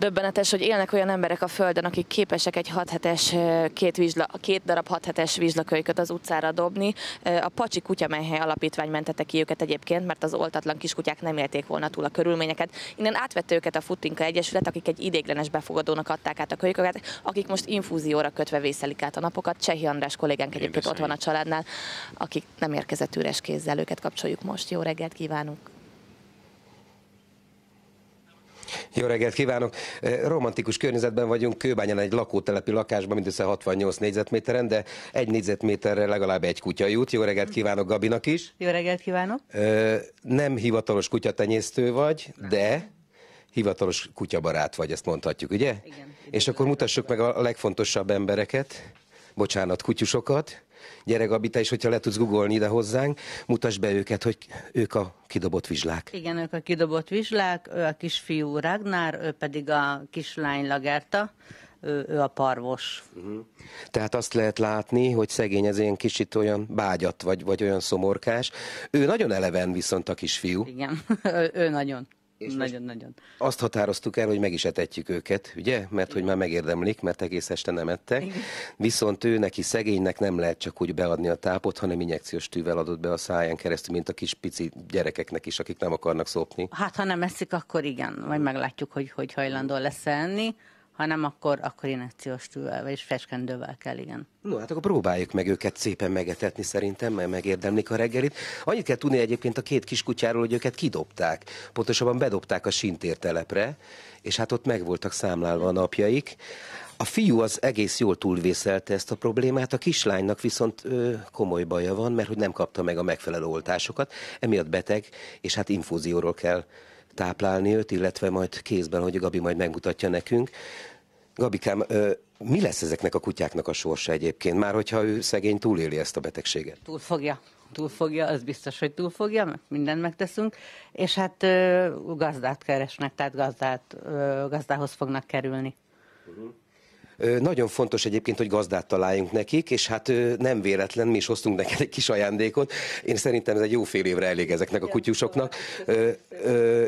döbbenetes, hogy élnek olyan emberek a földön, akik képesek egy 6 hetes, két, vizsla, két darab 6 hetes vizslakölyköt az utcára dobni. A Pacsi Kutyamenhely Alapítvány mentette ki őket egyébként, mert az oltatlan kiskutyák nem élték volna túl a körülményeket. Innen átvette őket a Futinka Egyesület, akik egy idéglenes befogadónak adták át a kölyköket, akik most infúzióra kötve vészelik át a napokat. Csehi András kollégánk egyébként ott van a családnál, akik nem érkezett üres kézzel, őket kapcsoljuk most. Jó reggelt kívánunk! Jó reggelt kívánok! Romantikus környezetben vagyunk, Kőbányán egy lakótelepi lakásban, mindössze 68 négyzetméteren, de egy négyzetméterre legalább egy kutya jut. Jó reggelt kívánok Gabinak is! Jó reggelt kívánok! Nem hivatalos kutyatenyésztő vagy, de hivatalos kutyabarát vagy, ezt mondhatjuk, ugye? Igen. És akkor mutassuk meg a legfontosabb embereket, bocsánat, kutyusokat gyere Gabi, te is, hogyha le tudsz googolni ide hozzánk, mutasd be őket, hogy ők a kidobott vizslák. Igen, ők a kidobott vizslák, ő a kisfiú Ragnár, ő pedig a kislány Lagerta, ő, ő a parvos. Uh-huh. Tehát azt lehet látni, hogy szegény ez ilyen kicsit olyan bágyat, vagy, vagy olyan szomorkás. Ő nagyon eleven viszont a kisfiú. Igen, ő, ő nagyon. És nagyon, nagyon. Azt határoztuk el, hogy meg is etetjük őket, ugye? Mert hogy már megérdemlik, mert egész este nem ettek. Viszont ő neki szegénynek nem lehet csak úgy beadni a tápot, hanem injekciós tűvel adott be a száján keresztül, mint a kis pici gyerekeknek is, akik nem akarnak szopni. Hát, ha nem eszik, akkor igen, majd meglátjuk, hogy, hogy hajlandó lesz enni ha nem, akkor, akkor inekciós tűvel, vagyis feskendővel kell, igen. No, hát akkor próbáljuk meg őket szépen megetetni szerintem, mert megérdemlik a reggelit. Annyit kell tudni egyébként a két kiskutyáról, hogy őket kidobták. Pontosabban bedobták a sintértelepre, és hát ott meg voltak számlálva a napjaik. A fiú az egész jól túlvészelte ezt a problémát, a kislánynak viszont ö, komoly baja van, mert hogy nem kapta meg a megfelelő oltásokat, emiatt beteg, és hát infúzióról kell táplálni őt, illetve majd kézben, hogy Gabi majd megmutatja nekünk. Gabikám, ö, mi lesz ezeknek a kutyáknak a sorsa egyébként? Már hogyha ő szegény túléli ezt a betegséget? Túl fogja. Túl fogja, az biztos, hogy túl fogja, mindent megteszünk, és hát ö, gazdát keresnek, tehát gazdát, ö, gazdához fognak kerülni. Uh-huh. Nagyon fontos egyébként, hogy gazdát találjunk nekik, és hát nem véletlen, mi is hoztunk neked egy kis ajándékot. Én szerintem ez egy jó fél évre elég ezeknek a kutyusoknak.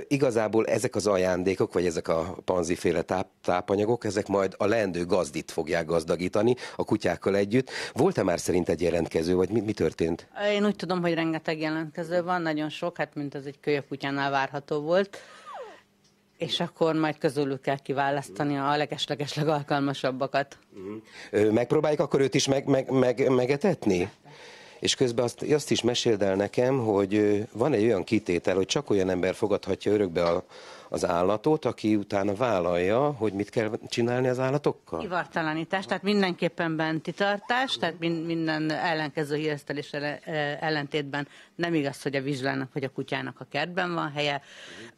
igazából ezek az ajándékok, vagy ezek a panziféle táp, tápanyagok, ezek majd a leendő gazdit fogják gazdagítani a kutyákkal együtt. Volt-e már szerint egy jelentkező, vagy mi, mi történt? Én úgy tudom, hogy rengeteg jelentkező van, nagyon sok, hát mint az egy kölyök kutyánál várható volt és akkor majd közülük kell kiválasztani a legesleges legalkalmasabbakat. Megpróbáljuk akkor őt is meg, meg, meg, megetetni? Persze és közben azt, azt is meséld el nekem, hogy van egy olyan kitétel, hogy csak olyan ember fogadhatja örökbe a, az állatot, aki utána vállalja, hogy mit kell csinálni az állatokkal? Ivartalanítás, tehát mindenképpen benti tartás, tehát minden ellenkező híresztelés ellentétben nem igaz, hogy a vizslának vagy a kutyának a kertben van helye,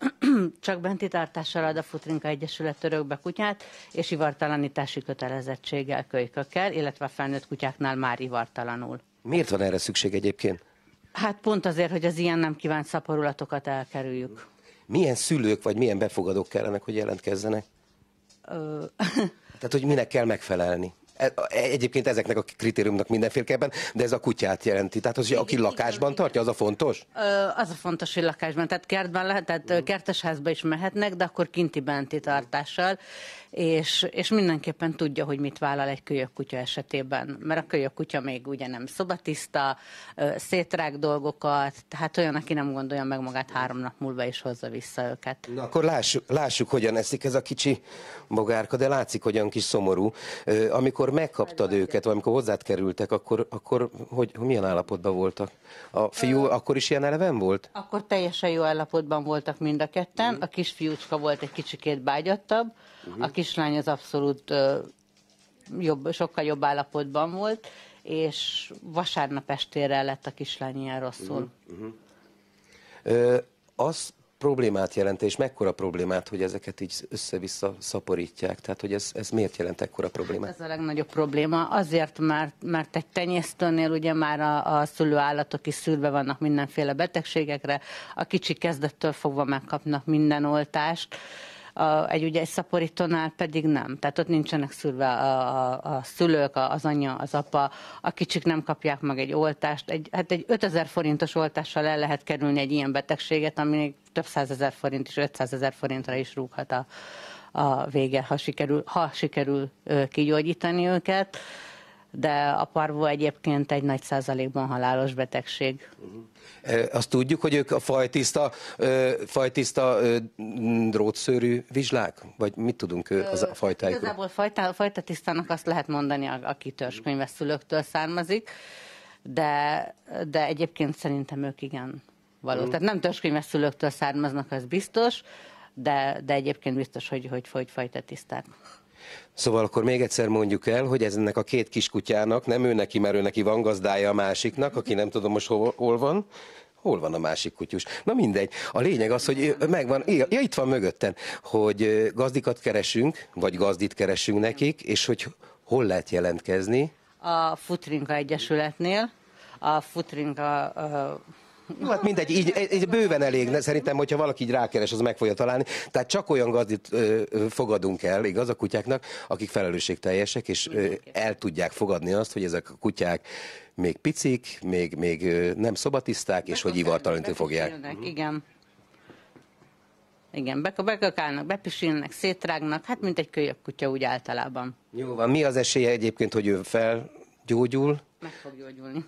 csak benti tartással ad a Futrinka Egyesület örökbe kutyát, és ivartalanítási kötelezettséggel kölykökkel, illetve a felnőtt kutyáknál már ivartalanul. Miért van erre szükség egyébként? Hát pont azért, hogy az ilyen nem kívánt szaporulatokat elkerüljük. Milyen szülők vagy milyen befogadók kellene, hogy jelentkezzenek? Ö... Tehát, hogy minek kell megfelelni? E, e, egyébként ezeknek a kritériumnak mindenféleképpen, de ez a kutyát jelenti. Tehát az, hogy aki lakásban tartja, az a fontos? Ö, az a fontos, hogy lakásban. Tehát kertben lehet, tehát kertesházba is mehetnek, de akkor kinti benti tartással és, és mindenképpen tudja, hogy mit vállal egy kölyök kutya esetében, mert a kölyök kutya még ugye nem szobatiszta, szétrág dolgokat, tehát olyan, aki nem gondolja meg magát három nap múlva is hozza vissza őket. Na akkor lássuk, lássuk hogyan eszik ez a kicsi bogárka, de látszik, hogyan kis szomorú. Amikor megkaptad Egy őket, vagy amikor hozzád kerültek, akkor, akkor hogy, milyen állapotban voltak? A fiú akkor is ilyen eleven volt? Akkor teljesen jó állapotban voltak mind a ketten. A kisfiúcska volt egy kicsikét bágyattabb, uh-huh. a mhm. kis kislány az abszolút jobb, sokkal jobb állapotban volt, és vasárnap estére lett a kislány ilyen rosszul. Uh-huh. Ö, az problémát jelent, és mekkora problémát, hogy ezeket így össze-vissza szaporítják? Tehát, hogy ez, ez miért jelent ekkora problémát? Ez a legnagyobb probléma. Azért, mert, mert egy tenyésztőnél ugye már a, a szülőállatok is szűrve vannak mindenféle betegségekre, a kicsi kezdettől fogva megkapnak minden oltást, a, egy, ugye, egy szaporítónál pedig nem. Tehát ott nincsenek szülve a, a, a szülők, az anya, az apa, a kicsik nem kapják meg egy oltást. Egy, hát egy 5000 forintos oltással el lehet kerülni egy ilyen betegséget, ami több százezer forint és 500 ezer forintra is rúghat a, a vége, ha sikerül, ha sikerül kigyógyítani őket de a parvó egyébként egy nagy százalékban halálos betegség. Uh-huh. E, azt tudjuk, hogy ők a fajtiszta, fajtiszta drótszőrű vizslák? Vagy mit tudunk ő az a fajtáikról? Igazából fajta, tisztának azt lehet mondani, aki törzskönyves szülőktől származik, de, de egyébként szerintem ők igen való. Mm. Tehát nem törzskönyves szülőktől származnak, az biztos, de, de egyébként biztos, hogy, hogy, hogy fajta tiszták. Szóval akkor még egyszer mondjuk el, hogy ez ennek a két kiskutyának, nem ő neki, mert ő neki van gazdája a másiknak, aki nem tudom most hol, hol van, Hol van a másik kutyus? Na mindegy. A lényeg az, hogy megvan, ja, itt van mögötten, hogy gazdikat keresünk, vagy gazdit keresünk nekik, és hogy hol lehet jelentkezni? A Futrinka Egyesületnél. A Futrinka jó, hát mindegy, így, így bőven elég, de szerintem, hogyha valaki így rákeres, az meg fogja találni. Tehát csak olyan gazdit ö, fogadunk el, igaz, a kutyáknak, akik felelősségteljesek, és ö, el tudják fogadni azt, hogy ezek a kutyák még picik, még, még nem szobatiszták, és hogy ivartalanítő fogják. Mhm. Igen. Igen, bekakálnak, bepisilnek, szétrágnak, hát mint egy kölyök kutya úgy általában. Jó van, mi az esélye egyébként, hogy ő felgyógyul? Meg fog gyógyulni.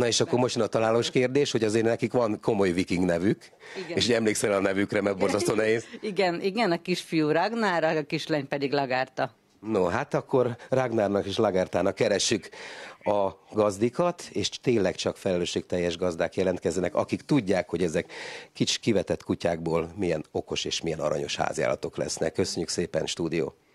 Na és akkor most jön a találós kérdés, hogy azért nekik van komoly viking nevük, igen. és emlékszel a nevükre, mert borzasztó nehéz. Igen, igen, a kisfiú Ragnar, a kislány pedig Lagárta. No, hát akkor Ragnárnak és Lagártának keressük a gazdikat, és tényleg csak felelősségteljes gazdák jelentkezzenek, akik tudják, hogy ezek kics kivetett kutyákból milyen okos és milyen aranyos háziállatok lesznek. Köszönjük szépen, stúdió!